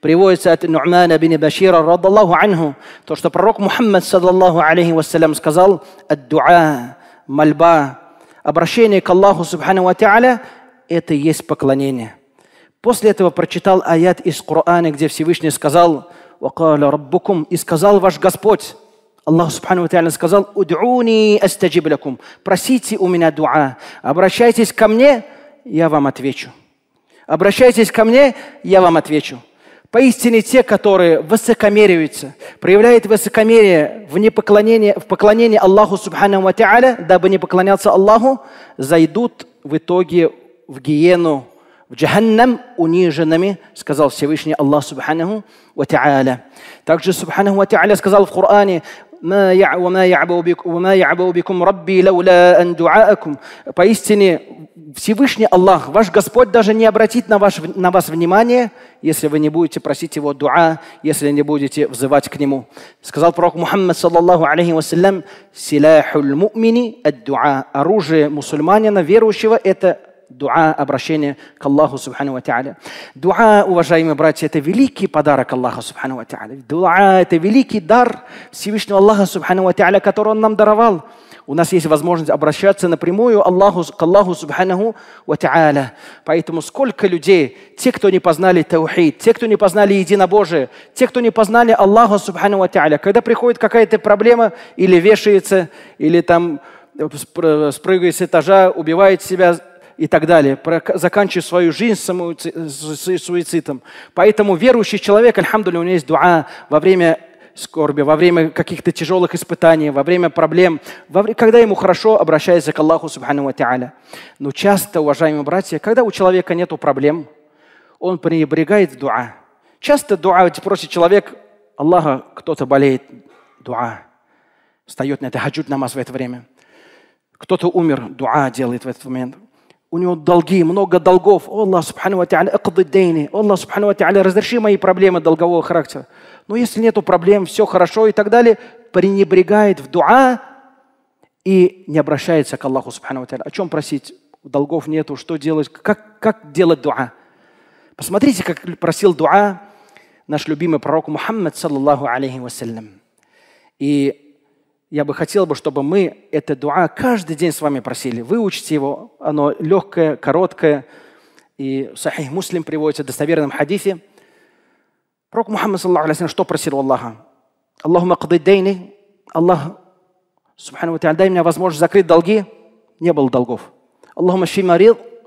приводится от Ну'мана бин Башира, радаллаху анху, то, что пророк Мухаммад, саллаллаху алейхи вассалям, сказал, ад мольба, обращение к Аллаху, субхану ва та'аля, это и есть поклонение». После этого прочитал аят из Корана, где Всевышний сказал, «Вакаля раббукум» и сказал ваш Господь, Аллах Субхану Ва сказал, «Уд'уни астаджиблякум» «Просите у меня дуа». «Обращайтесь ко мне, я вам отвечу». «Обращайтесь ко мне, я вам отвечу». Поистине те, которые высокомериваются, проявляют высокомерие в, непоклонении, в поклонении Аллаху Субхану Ва дабы не поклоняться Аллаху, зайдут в итоге в гиену, в джаханнам униженными, сказал Всевышний Аллах Субхану Ва Также Субхану Ва сказал в Коране, ما я, وما يعبأ بكم, وما يعبأ بكم ربي لولا أن دعاءكم. Поистине Всевышний Аллах, ваш Господь даже не обратит на, ваш, на вас внимание, если вы не будете просить Его дуа, если не будете взывать к Нему. Сказал пророк Мухаммад, саллаллаху алейхи вассалям, «Силяхуль мумини ад дуа». Оружие мусульманина, верующего – это дуа, обращение к Аллаху Субхану Ва Тааля. Дуа, уважаемые братья, это великий подарок Аллаха Субхану Ва Тааля. Дуа – это великий дар Всевышнего Аллаха Субхану Ва Тааля, который Он нам даровал. У нас есть возможность обращаться напрямую Аллаху, к Аллаху Субхану Ва Тааля. Поэтому сколько людей, те, кто не познали таухид, те, кто не познали единобожие, те, кто не познали Аллаха Субхану Ва Тааля, когда приходит какая-то проблема или вешается, или там э, спрыгивает с этажа, убивает себя, и так далее, заканчивая свою жизнь суицидом. Поэтому верующий человек, альхамдуля, у него есть дуа во время скорби, во время каких-то тяжелых испытаний, во время проблем, во время, когда ему хорошо, обращается к Аллаху Субхану Ва Та'аля. Но часто, уважаемые братья, когда у человека нет проблем, он пренебрегает дуа. Часто дуа просит человек, Аллаха, кто-то болеет, дуа. Встает на это хаджуд намаз в это время. Кто-то умер, дуа делает в этот момент у него долги, много долгов. О, Аллах, субхану тааля, икдидейни. О, Аллах, субхану тааля, разреши мои проблемы долгового характера. Но если нету проблем, все хорошо и так далее, пренебрегает в дуа и не обращается к Аллаху, субхану тааля. О чем просить? Долгов нету, что делать? Как, как делать дуа? Посмотрите, как просил дуа наш любимый пророк Мухаммад, саллаллаху алейхи вассалям. И я бы хотел, бы, чтобы мы это дуа каждый день с вами просили. Выучите его, оно легкое, короткое. И Сахих Муслим приводится в достоверном хадифе. Пророк Мухаммад, саллаху что просил у Аллаха? Аллахума дейни, Аллах, субхану дай мне возможность закрыть долги. Не было долгов. Аллаху ши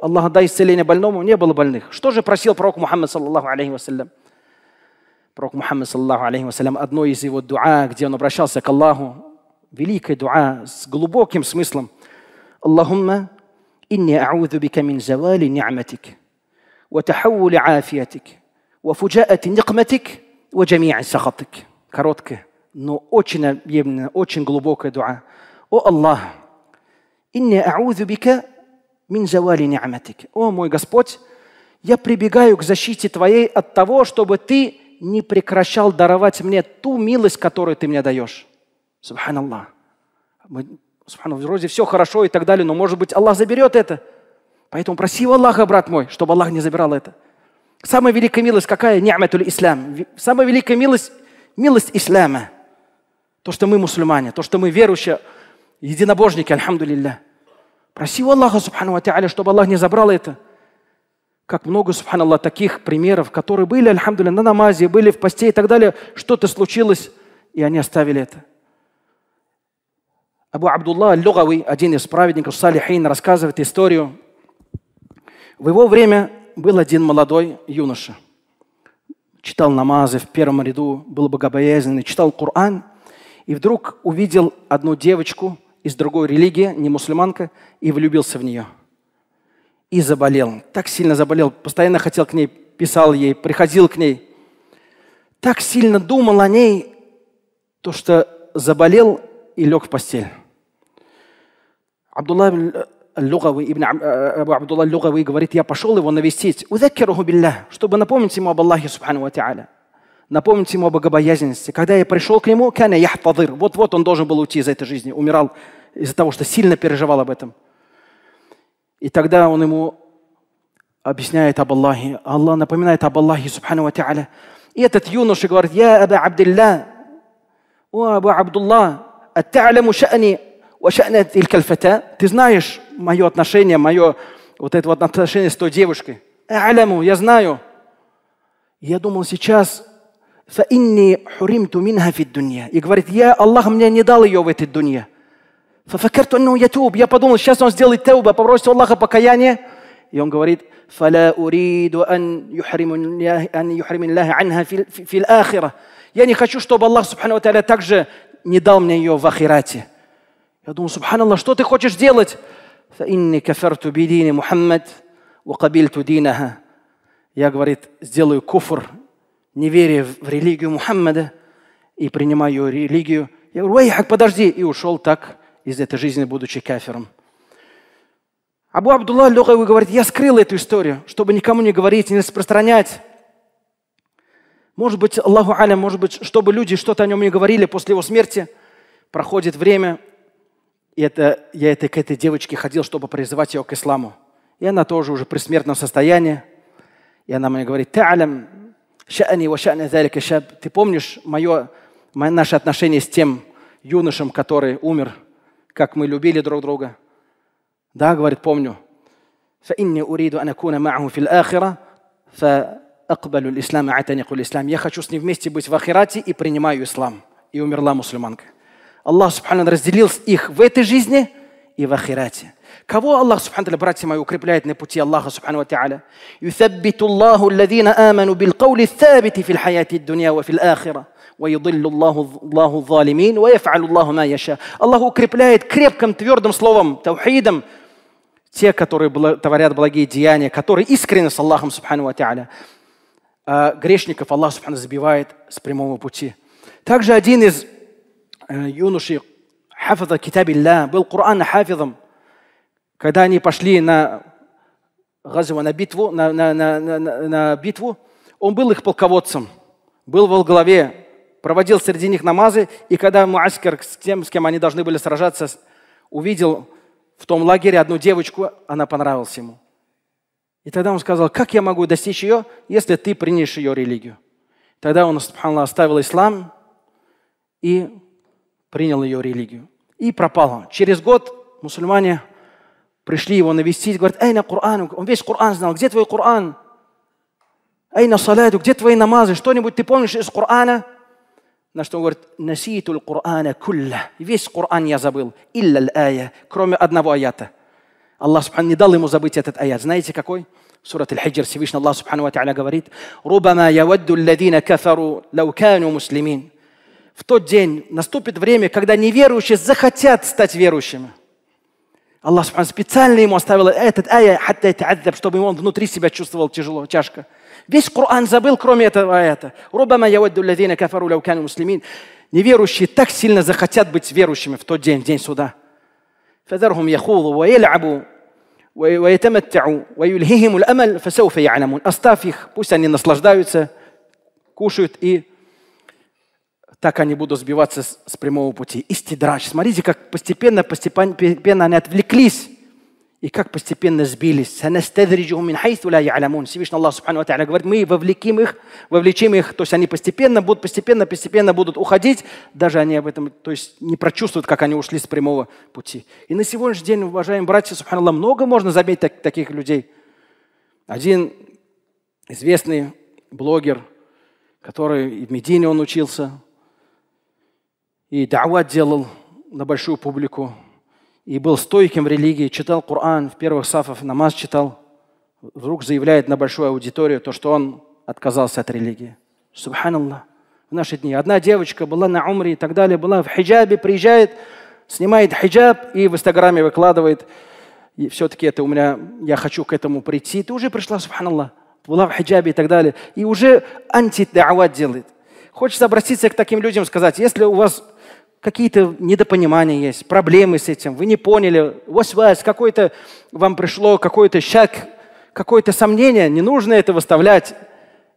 Аллах дай исцеление больному, не было больных. Что же просил пророк Мухаммад, саллаху алейхи вассалям? Пророк Мухаммад, саллаху алейхи вассалям, одно из его дуа, где он обращался к Аллаху, великая дуа с глубоким смыслом. Аллахумма инни аузу бика мин завали ни'матик, ва тахавули афиятик, ва фуджаати никматик, ва джами'и сахатик. Короткая, но очень объемная, очень глубокая дуа. О Аллах, инни аузу бика мин завали ни'матик. О мой Господь, я прибегаю к защите Твоей от того, чтобы Ты не прекращал даровать мне ту милость, которую Ты мне даешь. Субханаллах. Мы, субханаллах, вроде все хорошо и так далее, но может быть Аллах заберет это. Поэтому проси Аллаха, брат мой, чтобы Аллах не забирал это. Самая великая милость какая? Ниаматуль ислам. Самая великая милость – милость ислама. То, что мы мусульмане, то, что мы верующие, единобожники, альхамдулилля. Проси Аллаха, субхану ва чтобы Аллах не забрал это. Как много, субханаллах, таких примеров, которые были, альхамдулилля, на намазе, были в посте и так далее. Что-то случилось, и они оставили это. Абу Абдулла Лугави, один из праведников Салихин, рассказывает историю. В его время был один молодой юноша. Читал намазы в первом ряду, был богобоязненный, читал Коран. И вдруг увидел одну девочку из другой религии, не мусульманка, и влюбился в нее. И заболел. Так сильно заболел. Постоянно хотел к ней, писал ей, приходил к ней. Так сильно думал о ней, то что заболел и лег в постель. Абдулла Лугави, Ибн э, э, э, Абу Абдулла Лугави говорит, я пошел его навестить, чтобы напомнить ему об Аллахе, субхану ва напомнить ему о богобоязненности. Когда я пришел к нему, кана яхтадыр, вот-вот он должен был уйти из этой жизни, умирал из-за того, что сильно переживал об этом. И тогда он ему объясняет об Аллахе. Аллах напоминает об Аллахе, субхану ва И этот юноша говорит, я Аба Абдулла, о Аба Абдулла, атталяму ша'ни, ты знаешь мое отношение, мое вот это вот отношение с той девушкой. Аляму, я знаю. Я думал сейчас, и говорит, я, Аллах мне не дал ее в этой дунье. Я подумал, сейчас он сделает тауба, попросит Аллаха покаяние. И он говорит, فلا أريد أن يحرم أن يحرم الله عنها في الآخرة. Я не хочу, чтобы Аллах Субхану также не дал мне ее в ахирате. Я думал, субханаллах, что ты хочешь делать? فإني كفرت بدين محمد وقبلت دينها. Я, говорит, сделаю куфр, веря в религию Мухаммада и принимаю религию. Я говорю, вайхак, подожди. И ушел так из этой жизни, будучи кафиром. Абу Абдулла Лёгаеву говорит, я скрыл эту историю, чтобы никому не говорить, не распространять. Может быть, Аллаху Аля, может быть, чтобы люди что-то о нем не говорили после его смерти. Проходит время, и это, я это, к этой девочке ходил, чтобы призывать ее к исламу. И она тоже уже при смертном состоянии. И она мне говорит, «Та'алям ша'ани ва ша'на залика Ты помнишь мое, мое, наше отношение с тем юношем, который умер, как мы любили друг друга? Да, говорит, помню. فإني أريد أن أكون معه في الآخرة فأقبل الإسلام أعتنق الإسلام. Я хочу с ним вместе быть в Ахирате и принимаю ислам. И умерла мусульманка. Аллах Субхану разделил их в этой жизни и в ахирате. Кого Аллах Субхану братья мои, укрепляет на пути Аллаха Субхану Тааля? يثبت الله الذين آمنوا بالقول الثابت في الحياة الدنيا وفي الآخرة ويضل الله الله الظالمين ويفعل الله ما يشاء. Аллах укрепляет крепким, твердым словом, таухидом, те, которые творят благие деяния, которые искренне с Аллахом Субхану Тааля. А грешников Аллах Субхану забивает с прямого пути. Также один из юноши хафаза китабилля, был Коран хафизом. Когда они пошли на газова, на битву, на, на, на, на, на битву, он был их полководцем, был во главе, проводил среди них намазы, и когда Муаскер с тем, с кем они должны были сражаться, увидел в том лагере одну девочку, она понравилась ему. И тогда он сказал, как я могу достичь ее, если ты принешь ее религию? Тогда он, субханаллах, оставил ислам и принял ее религию. И пропал он. Через год мусульмане пришли его навестить, говорят, «Эй, на Коран!» Он весь Коран знал. «Где твой Коран?» «Эй, на саляту! Где твои намазы? Что-нибудь ты помнишь из Корана?» На что он говорит, «Наситу Корана кулля». Весь Коран я забыл. «Илля ая», кроме одного аята. Аллах Субхану не дал ему забыть этот аят. Знаете, какой? Сурат Аль-Хиджр, Всевышний سبحانه Субхану Ва говорит, «Рубама явадду الذين كفروا لو كانوا مسلمين» в тот день наступит время, когда неверующие захотят стать верующими. Аллах специально ему оставил этот аят, чтобы он внутри себя чувствовал тяжело, тяжко. Весь Коран забыл, кроме этого аята. Рубама муслимин. Неверующие так сильно захотят быть верующими в тот день, в день суда. فذرهم يخوضوا ويلعبوا ويتمتعوا ويلهيهم الأمل فسوف Оставь их, пусть они наслаждаются, кушают и так они будут сбиваться с, прямого пути. Истидрач, Смотрите, как постепенно, постепенно, постепенно они отвлеклись и как постепенно сбились. Всевышний Аллах Субхану Ва говорит, мы вовлеким их, вовлечим их, то есть они постепенно будут, постепенно, постепенно будут уходить, даже они об этом, то есть не прочувствуют, как они ушли с прямого пути. И на сегодняшний день, уважаемые братья, Субханаллах, много можно заметить так, таких людей. Один известный блогер, который и в Медине он учился, и дауа делал на большую публику, и был стойким в религии, читал Коран, в первых сафов намаз читал, вдруг заявляет на большую аудиторию то, что он отказался от религии. Субханаллах. В наши дни. Одна девочка была на умре и так далее, была в хиджабе, приезжает, снимает хиджаб и в Инстаграме выкладывает. И все-таки это у меня, я хочу к этому прийти. Ты уже пришла, субханаллах, была в хиджабе и так далее. И уже антидават делает. Хочется обратиться к таким людям, сказать, если у вас какие-то недопонимания есть, проблемы с этим, вы не поняли, вось вас, какой-то вам пришло, какой-то шаг, какое-то сомнение, не нужно это выставлять.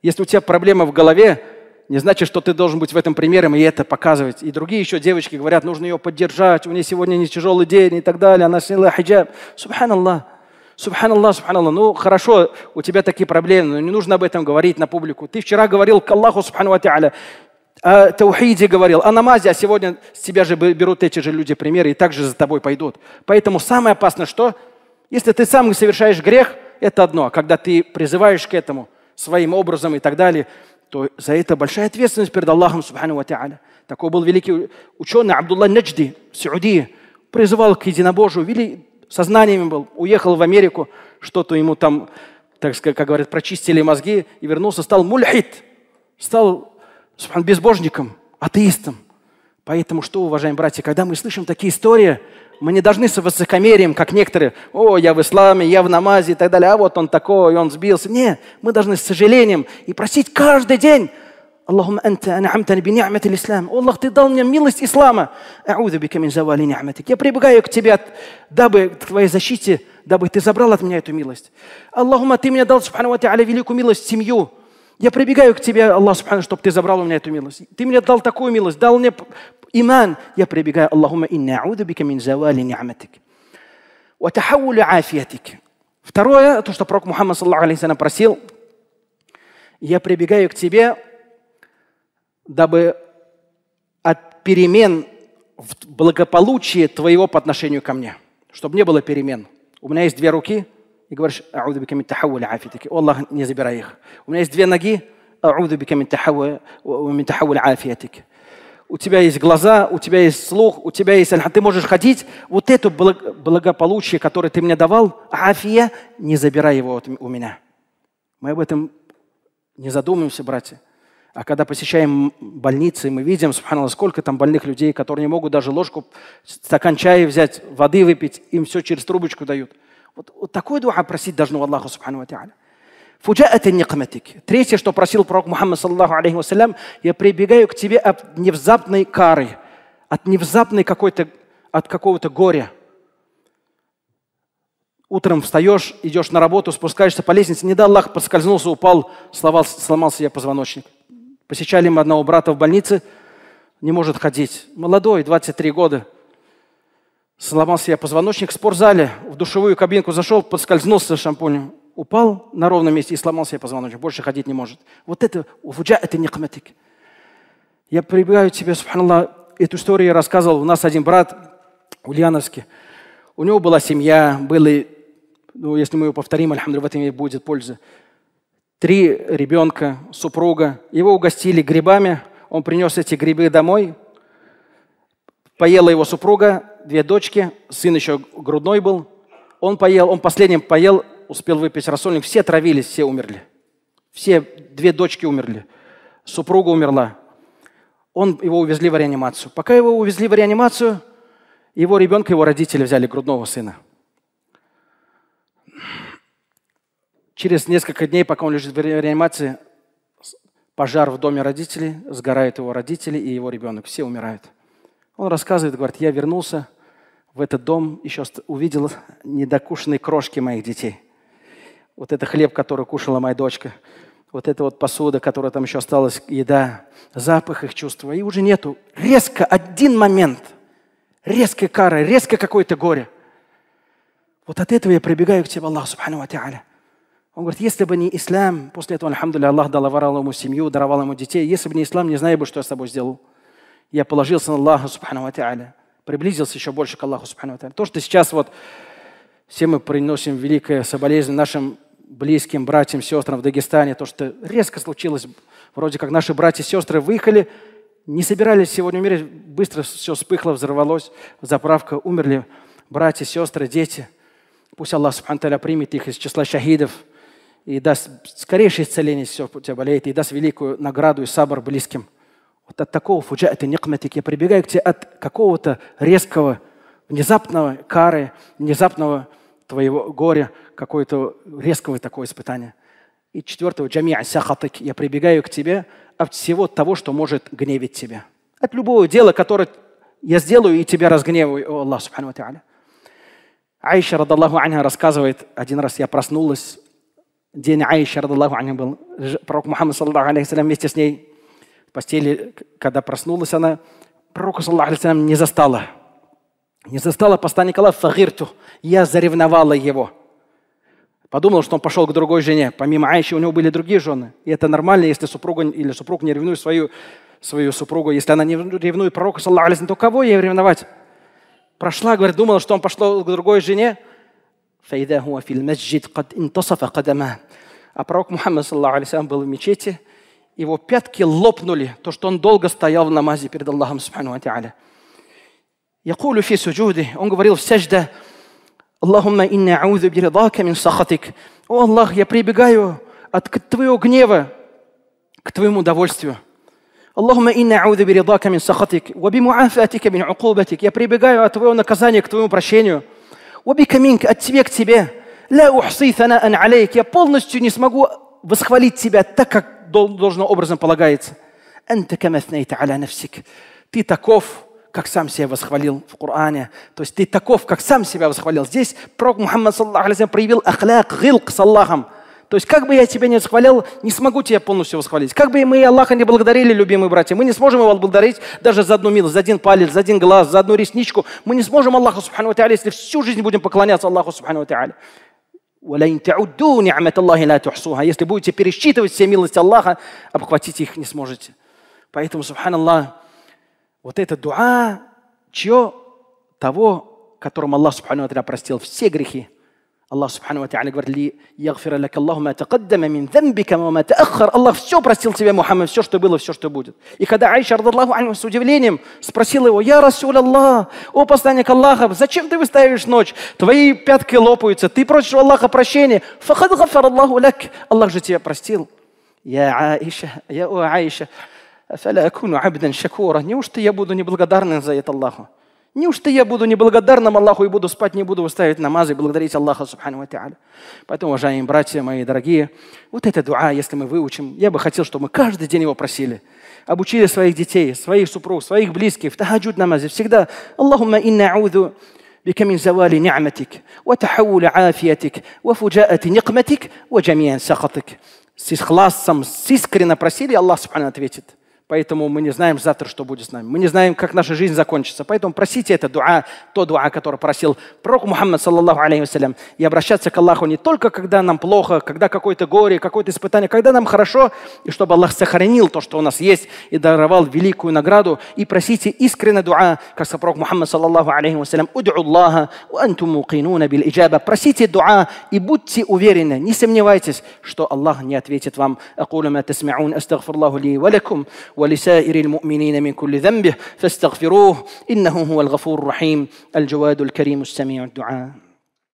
Если у тебя проблема в голове, не значит, что ты должен быть в этом примером и это показывать. И другие еще девочки говорят, нужно ее поддержать, у нее сегодня не тяжелый день и так далее, она сняла хиджаб. Субханаллах. Субханаллах, субханаллах. Ну, хорошо, у тебя такие проблемы, но не нужно об этом говорить на публику. Ты вчера говорил к Аллаху, субхану ва о э, таухиде говорил, о «А намазе, а сегодня с тебя же берут эти же люди примеры и также за тобой пойдут. Поэтому самое опасное что? Если ты сам совершаешь грех, это одно. а Когда ты призываешь к этому своим образом и так далее, то за это большая ответственность перед Аллахом Субхану Ва Такой был великий ученый Абдулла Наджди в Саудии. Призывал к единобожию, вели, сознанием был, уехал в Америку, что-то ему там, так сказать, как говорят, прочистили мозги и вернулся, стал мульхид, стал безбожником, атеистом. Поэтому что, уважаемые братья, когда мы слышим такие истории, мы не должны с высокомерием, как некоторые, о, я в исламе, я в намазе и так далее, а вот он такой, он сбился. Нет, мы должны с сожалением и просить каждый день, اللهم أنت أنعمت بنعمة الإسلام О Аллах, Ты дал мне милость ислама Ауза بك Завали زوال نعمتك Я прибегаю к Тебе, дабы к Твоей защите, дабы Ты забрал от меня эту милость. Аллахума, Ты мне дал, субхану ва великую милость, семью. Я прибегаю к Тебе, Аллах Субхану, чтобы Ты забрал у меня эту милость. Ты мне дал такую милость, дал мне иман. Я прибегаю, Аллахума инна ауду бика мин завали ни'матик. وتحول عافيتك. Второе, то, что пророк Мухаммад, саллаху алейхи просил, я прибегаю к Тебе, дабы от перемен в благополучии Твоего по отношению ко мне, чтобы не было перемен. У меня есть две руки, и говоришь «Ауду биками тахауля афитаки». О Аллах, не забирай их. У меня есть две ноги. «Ауду биками тахауля афитаки». У тебя есть глаза, у тебя есть слух, у тебя есть... Ты можешь ходить. Вот это благополучие, которое ты мне давал, афия, не забирай его у меня. Мы об этом не задумываемся, братья. А когда посещаем больницы, мы видим, сколько там больных людей, которые не могут даже ложку, стакан чая взять, воды выпить, им все через трубочку дают – вот, вот такой дуа просить должно Аллаху Субхану Ва Фуджаат никматик. Третье, что просил пророк Мухаммад, саллаху алейхи вассалям, я прибегаю к тебе от невзапной кары, от невзапной какой-то, от какого-то горя. Утром встаешь, идешь на работу, спускаешься по лестнице, не дал Аллах, поскользнулся, упал, сломал, сломался я позвоночник. Посещали мы одного брата в больнице, не может ходить. Молодой, 23 года. Сломался я позвоночник в спортзале, в душевую кабинку зашел, подскользнулся шампунем, упал на ровном месте и сломался я позвоночник, больше ходить не может. Вот это, вуджа, это не кметик. Я прибегаю к тебе, субханаллах, эту историю я рассказывал. У нас один брат ульяновский у него была семья, были, ну, если мы его повторим, альхамдуль, в этом и будет польза. Три ребенка, супруга. Его угостили грибами, он принес эти грибы домой, поела его супруга, две дочки, сын еще грудной был. Он поел, он последним поел, успел выпить рассольник. Все травились, все умерли. Все две дочки умерли. Супруга умерла. Он, его увезли в реанимацию. Пока его увезли в реанимацию, его ребенка, его родители взяли, грудного сына. Через несколько дней, пока он лежит в реанимации, пожар в доме родителей, сгорают его родители и его ребенок. Все умирают. Он рассказывает, говорит, я вернулся, в этот дом еще увидел недокушенные крошки моих детей. Вот это хлеб, который кушала моя дочка. Вот эта вот посуда, которая там еще осталась, еда, запах их чувства. И уже нету. Резко один момент. Резкая кара, резко какое-то горе. Вот от этого я прибегаю к тебе, Аллах, субхану ва Он говорит, если бы не ислам, после этого, алхамдуля, Аллах даровал ему семью, даровал ему детей. Если бы не ислам, не знаю бы, что я с тобой сделал. Я положился на Аллаха, субхану ва приблизился еще больше к Аллаху Субхану То, что сейчас вот все мы приносим великое соболезнование нашим близким братьям, сестрам в Дагестане, то, что резко случилось, вроде как наши братья и сестры выехали, не собирались сегодня умереть, быстро все вспыхло, взорвалось, заправка, умерли братья, сестры, дети. Пусть Аллах Субхану примет их из числа шахидов и даст скорейшее исцеление, если все у тебя болеет, и даст великую награду и сабр близким. Вот от такого фуджа фуджаата никматик я прибегаю к тебе от какого-то резкого, внезапного кары, внезапного твоего горя, какое-то резкого такое испытания. И четвертого, джами сяхатык, я прибегаю к тебе от всего того, что может гневить тебя. От любого дела, которое я сделаю и тебя разгневаю, о Аллах, субхану ва Аиша, радаллаху анха, рассказывает, один раз я проснулась, день Аиша радаллаху анха был, пророк Мухаммад, саллаху алейхи вместе с ней постели, когда проснулась она, пророка, саллаху не застала. Не застала поста Николая Фагирту. Я заревновала его. Подумала, что он пошел к другой жене. Помимо Айши у него были другие жены. И это нормально, если супруга или супруг не ревнует свою, свою супругу. Если она не ревнует пророка, саллаху то кого ей ревновать? Прошла, говорит, думала, что он пошел к другой жене. А пророк Мухаммад, саллаху был в мечети – его пятки лопнули, то, что он долго стоял в намазе перед Аллахом Субхану Ати'аля. يقول في он говорил в сажде اللهم إنا أعوذ برضاك من سخطك О Аллах, я прибегаю от к твоего гнева к твоему удовольствию. اللهم إنا أعوذ برضاك من سخطك وبمعافاتك من عقوبتك Я прибегаю от твоего наказания к твоему прощению. وبك منك от тебе к тебе. لا أحصي ан алейк. Я полностью не смогу восхвалить тебя так, как как должным образом полагается? Ты таков, как сам себя восхвалил в Коране. То есть ты таков, как сам себя восхвалил. Здесь пророк Мухаммад саллаху проявил ахляк, гилк с Аллахом. То есть как бы я тебя не восхвалил, не смогу тебя полностью восхвалить. Как бы мы Аллаха не благодарили, любимые братья, мы не сможем его благодарить даже за одну милость, за один палец, за один глаз, за одну ресничку. Мы не сможем Аллаху, если всю жизнь будем поклоняться Аллаху, Субхану если будете пересчитывать все милости Аллаха, обхватить их не сможете. Поэтому, субханаллах, вот это дуа, чье? Того, которому Аллах, субхану простил все грехи. Аллах Субхану Ва говорит, «Ли ягфира лак Аллахума тaqaddama мин дhanбика ма тааххар». Аллах все простил тебе, Мухаммад, все, что было, все, что будет. И когда Аиша, радаллаху с удивлением спросила его, «Я Расул Аллах, о посланник Аллаха, зачем ты выставишь ночь? Твои пятки лопаются, ты просишь у Аллаха прощения. Фахад гафар Аллаху лак». Аллах же тебя простил. «Я Аиша, я о Аиша, фаля акуну абдан шакура». Неужто я буду неблагодарным за это Аллаху? Неужто я буду неблагодарным Аллаху и буду спать, не буду уставить намазы и благодарить Аллаха Субхану Ва Поэтому, уважаемые братья мои дорогие, вот это дуа, если мы выучим, я бы хотел, чтобы мы каждый день его просили. Обучили своих детей, своих супруг, своих близких, в тахаджуд намазе. Всегда «Аллахумма инна ауду بك من زوال نعمتك وتحول عافيتك وفجاءة نقمتك وجميع сахатик. С ихласом, с искренно просили, Аллах Субхану ответит поэтому мы не знаем завтра, что будет с нами. Мы не знаем, как наша жизнь закончится. Поэтому просите это дуа, то дуа, который просил пророк Мухаммад, саллаллаху алейхи и обращаться к Аллаху не только, когда нам плохо, когда какое-то горе, какое-то испытание, когда нам хорошо, и чтобы Аллах сохранил то, что у нас есть, и даровал великую награду. И просите искренне дуа, как сказал пророк Мухаммад, саллаллаху алейхи вассалям, «Уд'у Аллаха, антум мукинуна бил иджаба». Просите дуа и будьте уверены, не сомневайтесь, что Аллах не ответит вам. أقول ما تسمعون أستغفر الله لي ولكم ولسائر المؤمنين من كل ذنبه فاستغفروه انه هو الغفور الرحيم الجواد الكريم السميع الدعاء